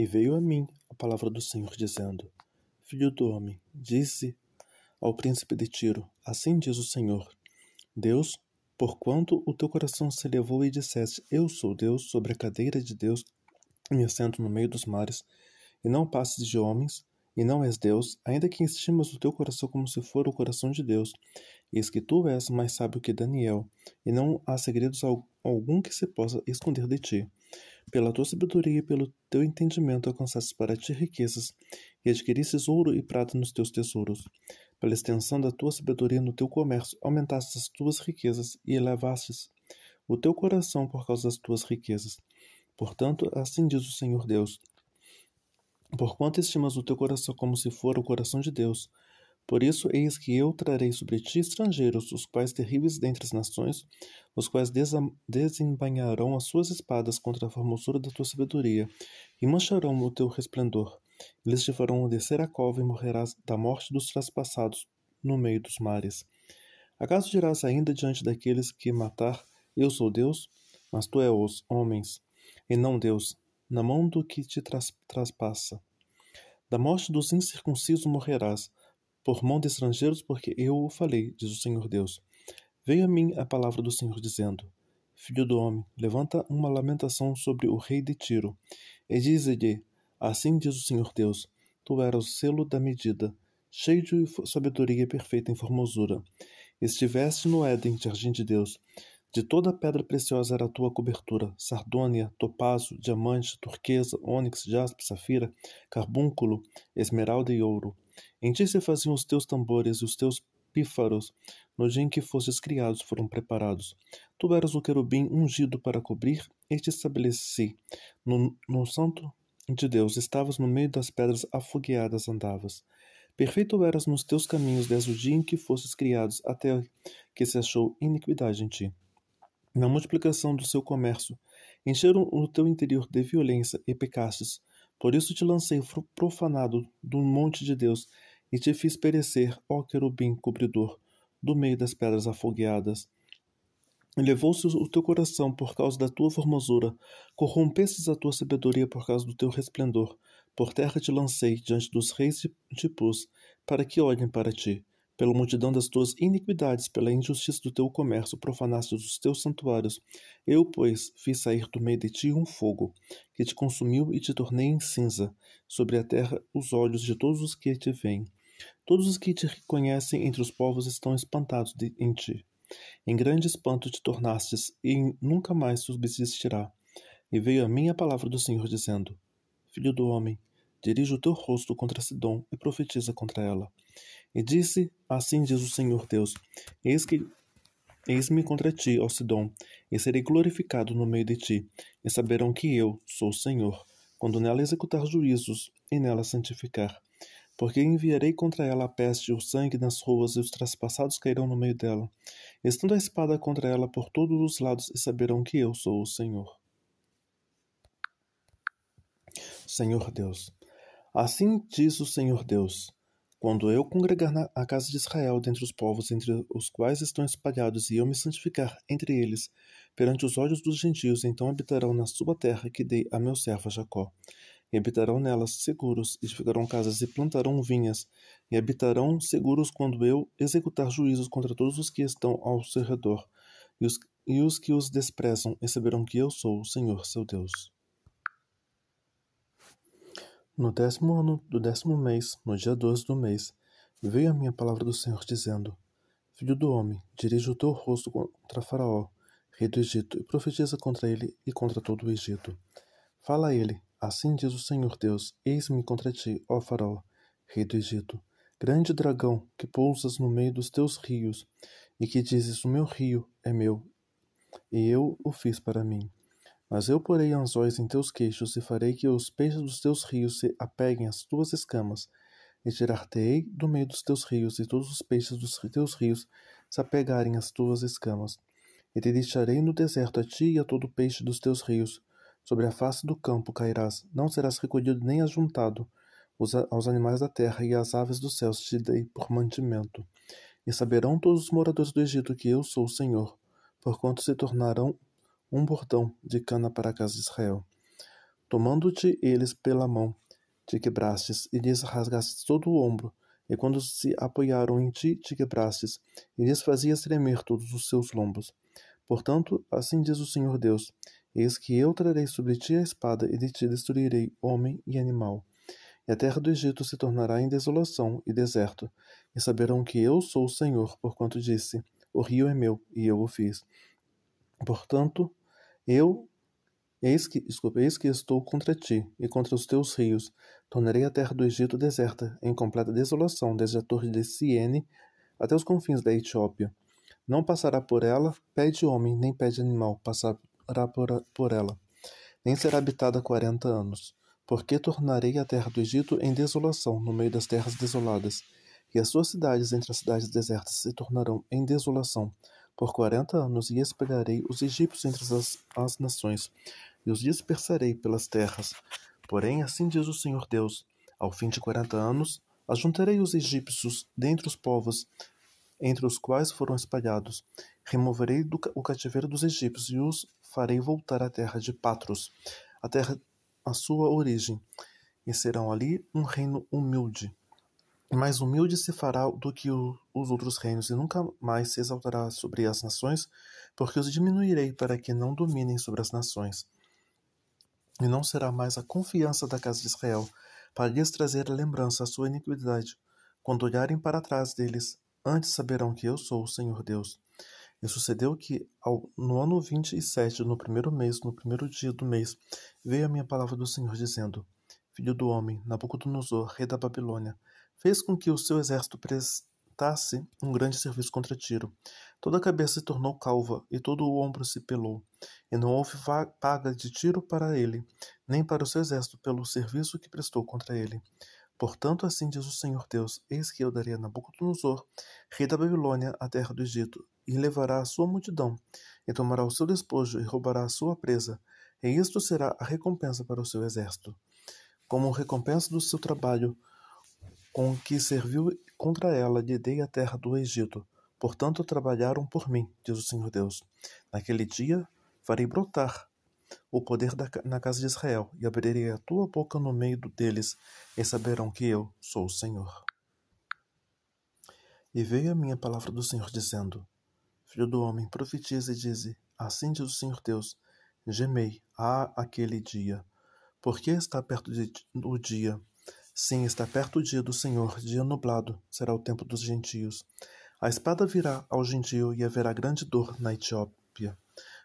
E veio a mim a palavra do Senhor, dizendo: Filho do homem, disse ao príncipe de Tiro: Assim diz o Senhor, Deus, porquanto o teu coração se elevou e disseste: Eu sou Deus, sobre a cadeira de Deus me assento no meio dos mares, e não passes de homens, e não és Deus, ainda que estimas o teu coração como se for o coração de Deus, eis que tu és mais sábio que Daniel, e não há segredos algum que se possa esconder de ti. Pela tua sabedoria e pelo teu entendimento alcançastes para ti riquezas, e adquirisses ouro e prata nos teus tesouros. Pela extensão da tua sabedoria no teu comércio, aumentastes as tuas riquezas e elevastes o teu coração por causa das tuas riquezas. Portanto, assim diz o Senhor Deus: Porquanto estimas o teu coração como se for o coração de Deus, por isso, eis que eu trarei sobre ti estrangeiros, os quais terríveis dentre as nações, os quais desembanharão as suas espadas contra a formosura da tua sabedoria, e mancharão o teu resplendor. Eles te farão descer a cova e morrerás da morte dos traspassados no meio dos mares. Acaso dirás ainda diante daqueles que matar, eu sou Deus, mas tu és os homens, e não Deus, na mão do que te traspassa. Da morte dos incircuncisos morrerás, por mão de estrangeiros, porque eu o falei, diz o Senhor Deus. Veio a mim a palavra do Senhor, dizendo: Filho do homem, levanta uma lamentação sobre o rei de Tiro, e dize-lhe: Assim diz o Senhor Deus: Tu eras o selo da medida, cheio de sabedoria perfeita em formosura. Estiveste no Éden, jardim de Deus. De toda pedra preciosa era a tua cobertura: sardônia, topazo, diamante, turquesa, ônix, jaspe, safira, carbúnculo, esmeralda e ouro. Em ti se faziam os teus tambores e os teus pífaros. No dia em que fosses criados, foram preparados. Tu eras o querubim ungido para cobrir e te estabeleci. No, no santo de Deus estavas no meio das pedras afogueadas andavas. Perfeito eras nos teus caminhos desde o dia em que fosses criados até que se achou iniquidade em ti. Na multiplicação do seu comércio, encheram o teu interior de violência e pecastes. Por isso te lancei profanado do monte de Deus e te fiz perecer, ó querubim cobridor, do meio das pedras afogueadas. Elevou-se o teu coração por causa da tua formosura, corrompestes a tua sabedoria por causa do teu resplendor. Por terra te lancei diante dos reis de pus, para que olhem para ti pela multidão das tuas iniquidades, pela injustiça do teu comércio, profanaste os teus santuários. Eu, pois, fiz sair do meio de ti um fogo, que te consumiu e te tornei em cinza, sobre a terra os olhos de todos os que te veem. Todos os que te reconhecem entre os povos estão espantados de, em ti. Em grande espanto te tornastes, e nunca mais subsistirá. E veio a mim a palavra do Senhor, dizendo: Filho do homem, dirige o teu rosto contra Sidom e profetiza contra ela. E disse: Assim diz o Senhor Deus: Eis que Eis-me contra ti, ó Sidom, e serei glorificado no meio de ti, e saberão que eu sou o Senhor, quando nela executar juízos e nela santificar. Porque enviarei contra ela a peste, o sangue nas ruas, e os traspassados cairão no meio dela, estando a espada contra ela por todos os lados, e saberão que eu sou o Senhor. Senhor Deus, assim diz o Senhor Deus: quando eu congregar na, a casa de Israel dentre os povos entre os quais estão espalhados, e eu me santificar entre eles, perante os olhos dos gentios, então habitarão na sua terra que dei a meu servo Jacó. E habitarão nelas seguros, edificarão casas e plantarão vinhas, e habitarão seguros quando eu executar juízos contra todos os que estão ao seu redor, e os, e os que os desprezam receberão que eu sou o Senhor seu Deus. No décimo ano do décimo mês, no dia doze do mês, veio a minha palavra do Senhor, dizendo: Filho do homem, dirige o teu rosto contra Faraó, rei do Egito, e profetiza contra ele e contra todo o Egito. Fala a ele: Assim diz o Senhor Deus: Eis-me contra ti, ó Faraó, rei do Egito, grande dragão que pousas no meio dos teus rios, e que dizes: O meu rio é meu, e eu o fiz para mim. Mas eu porei anzóis em teus queixos, e farei que os peixes dos teus rios se apeguem às tuas escamas, e tirar-te-ei do meio dos teus rios, e todos os peixes dos teus rios se apegarem às tuas escamas. E te deixarei no deserto a ti e a todo peixe dos teus rios. Sobre a face do campo cairás, não serás recolhido nem ajuntado. Os, aos animais da terra e às aves dos céus te dei por mantimento. E saberão todos os moradores do Egito que eu sou o Senhor, porquanto se tornarão um bordão de Cana para a casa de Israel. Tomando-te eles pela mão, te quebrastes e lhes rasgastes todo o ombro, e quando se apoiaram em ti, te quebrastes, e lhes fazias tremer todos os seus lombos. Portanto, assim diz o Senhor Deus: Eis que eu trarei sobre ti a espada, e de ti destruirei homem e animal. E a terra do Egito se tornará em desolação e deserto, e saberão que eu sou o Senhor, porquanto disse: O rio é meu, e eu o fiz. Portanto, eu, eis que, desculpa, eis que estou contra ti e contra os teus rios. Tornarei a terra do Egito deserta, em completa desolação, desde a torre de Siene até os confins da Etiópia. Não passará por ela pé de homem, nem pé de animal passará por, por ela, nem será habitada quarenta anos. Porque tornarei a terra do Egito em desolação, no meio das terras desoladas, e as suas cidades entre as cidades desertas se tornarão em desolação, por quarenta anos e espalharei os egípcios entre as, as nações, e os dispersarei pelas terras. Porém, assim diz o Senhor Deus: Ao fim de quarenta anos, ajuntarei os egípcios dentre os povos, entre os quais foram espalhados. Removerei do, o cativeiro dos egípcios e os farei voltar à terra de Patros, a terra a sua origem, e serão ali um reino humilde mais humilde se fará do que o, os outros reinos, e nunca mais se exaltará sobre as nações, porque os diminuirei para que não dominem sobre as nações. E não será mais a confiança da casa de Israel, para lhes trazer a lembrança a sua iniquidade. Quando olharem para trás deles, antes saberão que eu sou o Senhor Deus. E sucedeu que, ao, no ano vinte e sete, no primeiro mês, no primeiro dia do mês, veio a minha palavra do Senhor, dizendo: Filho do homem, Nabucodonosor, rei da Babilônia, fez com que o seu exército prestasse um grande serviço contra Tiro. Toda a cabeça se tornou calva e todo o ombro se pelou, e não houve paga de Tiro para ele, nem para o seu exército pelo serviço que prestou contra ele. Portanto, assim diz o Senhor Deus: Eis que eu darei a Nabucodonosor, rei da Babilônia, a terra do Egito, e levará a sua multidão, e tomará o seu despojo, e roubará a sua presa, e isto será a recompensa para o seu exército. Como recompensa do seu trabalho, com que serviu contra ela lhe dei a terra do Egito. Portanto trabalharam por mim, diz o Senhor Deus. Naquele dia farei brotar o poder da, na casa de Israel, e abrirei a tua boca no meio deles, e saberão que eu sou o Senhor. E veio a minha palavra do Senhor, dizendo: Filho do homem, profetize e dize: Assim diz o Senhor Deus: Gemei, há aquele dia, porque está perto de, o dia Sim, está perto o dia do Senhor, dia nublado, será o tempo dos gentios. A espada virá ao gentio e haverá grande dor na Etiópia.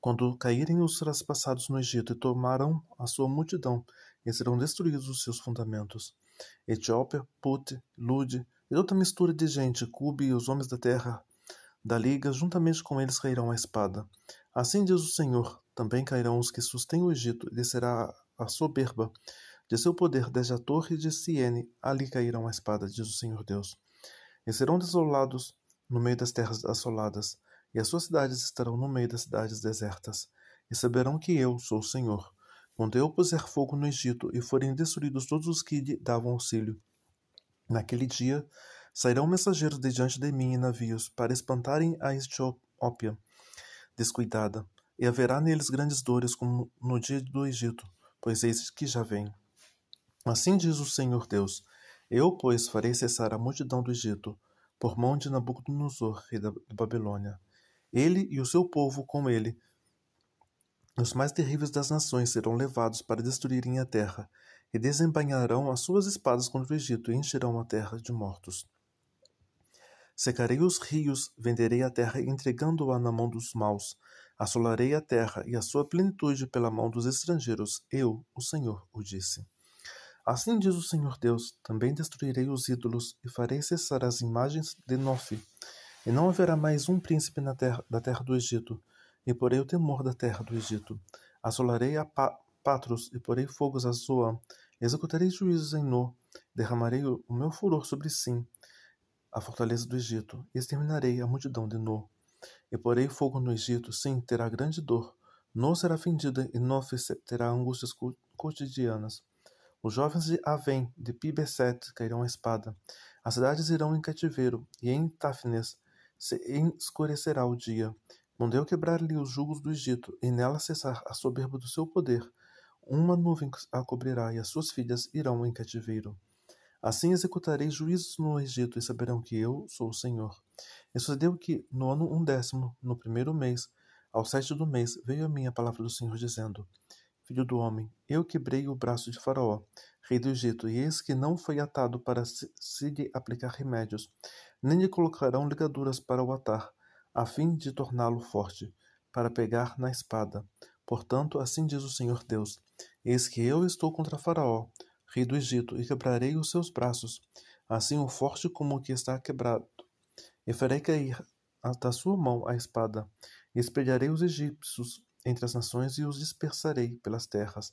Quando caírem os traspassados no Egito e tomarão a sua multidão, e serão destruídos os seus fundamentos. Etiópia, Put, Lude e outra mistura de gente, Cube e os homens da terra da liga, juntamente com eles cairão a espada. Assim diz o Senhor, também cairão os que sustêm o Egito, e descerá a soberba de seu poder, desde a torre de Siene, ali cairão a espada, diz o Senhor Deus. E serão desolados no meio das terras assoladas, e as suas cidades estarão no meio das cidades desertas. E saberão que eu sou o Senhor, quando eu puser fogo no Egito e forem destruídos todos os que lhe davam auxílio. Naquele dia sairão mensageiros de diante de mim em navios, para espantarem a Etiópia descuidada, e haverá neles grandes dores, como no dia do Egito, pois eis que já vem. Assim diz o Senhor Deus: Eu, pois, farei cessar a multidão do Egito, por mão de Nabucodonosor, rei da Babilônia. Ele e o seu povo com ele. Os mais terríveis das nações serão levados para destruírem a terra, e desembainharão as suas espadas contra o Egito e encherão a terra de mortos. Secarei os rios, venderei a terra, entregando-a na mão dos maus. Assolarei a terra e a sua plenitude pela mão dos estrangeiros. Eu, o Senhor, o disse. Assim diz o Senhor Deus: também destruirei os ídolos e farei cessar as imagens de Nofe. E não haverá mais um príncipe na terra, da terra do Egito, e porei o temor da terra do Egito. Assolarei a pa Patros e porei fogos a Zoan. Executarei juízos em No. Derramarei o meu furor sobre Sim, a fortaleza do Egito, e exterminarei a multidão de No. E porei fogo no Egito, sim, terá grande dor. No será fendida e Nofe terá angústias cotidianas. Os jovens de Havém, de Pibeset cairão à espada. As cidades irão em cativeiro, e em Tafnes se escurecerá o dia. Mandei eu quebrar-lhe os jugos do Egito, e nela cessar a soberba do seu poder. Uma nuvem a cobrirá, e as suas filhas irão em cativeiro. Assim executarei juízos no Egito, e saberão que eu sou o Senhor. E sucedeu que, no ano undécimo, no primeiro mês, ao sete do mês, veio a minha palavra do Senhor, dizendo: Filho do homem, eu quebrei o braço de Faraó, rei do Egito, e eis que não foi atado para se, se lhe aplicar remédios, nem lhe colocarão ligaduras para o atar, a fim de torná-lo forte, para pegar na espada. Portanto, assim diz o Senhor Deus: Eis que eu estou contra Faraó, rei do Egito, e quebrarei os seus braços, assim o forte como o que está quebrado. E farei cair da sua mão a espada, e espelharei os egípcios entre as nações e os dispersarei pelas terras.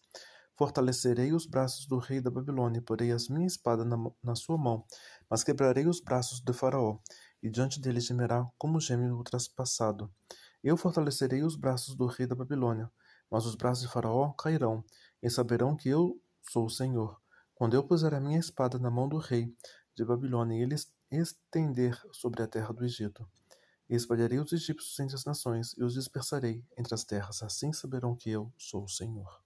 Fortalecerei os braços do rei da Babilônia, porei a minha espada na, na sua mão, mas quebrarei os braços do Faraó, e diante dele gemerá como gêmeo o traspassado. Eu fortalecerei os braços do rei da Babilônia, mas os braços de Faraó cairão, e saberão que eu sou o Senhor. Quando eu puser a minha espada na mão do rei de Babilônia e ele estender sobre a terra do Egito espalharei os egípcios entre as nações e os dispersarei entre as terras assim saberão que eu sou o Senhor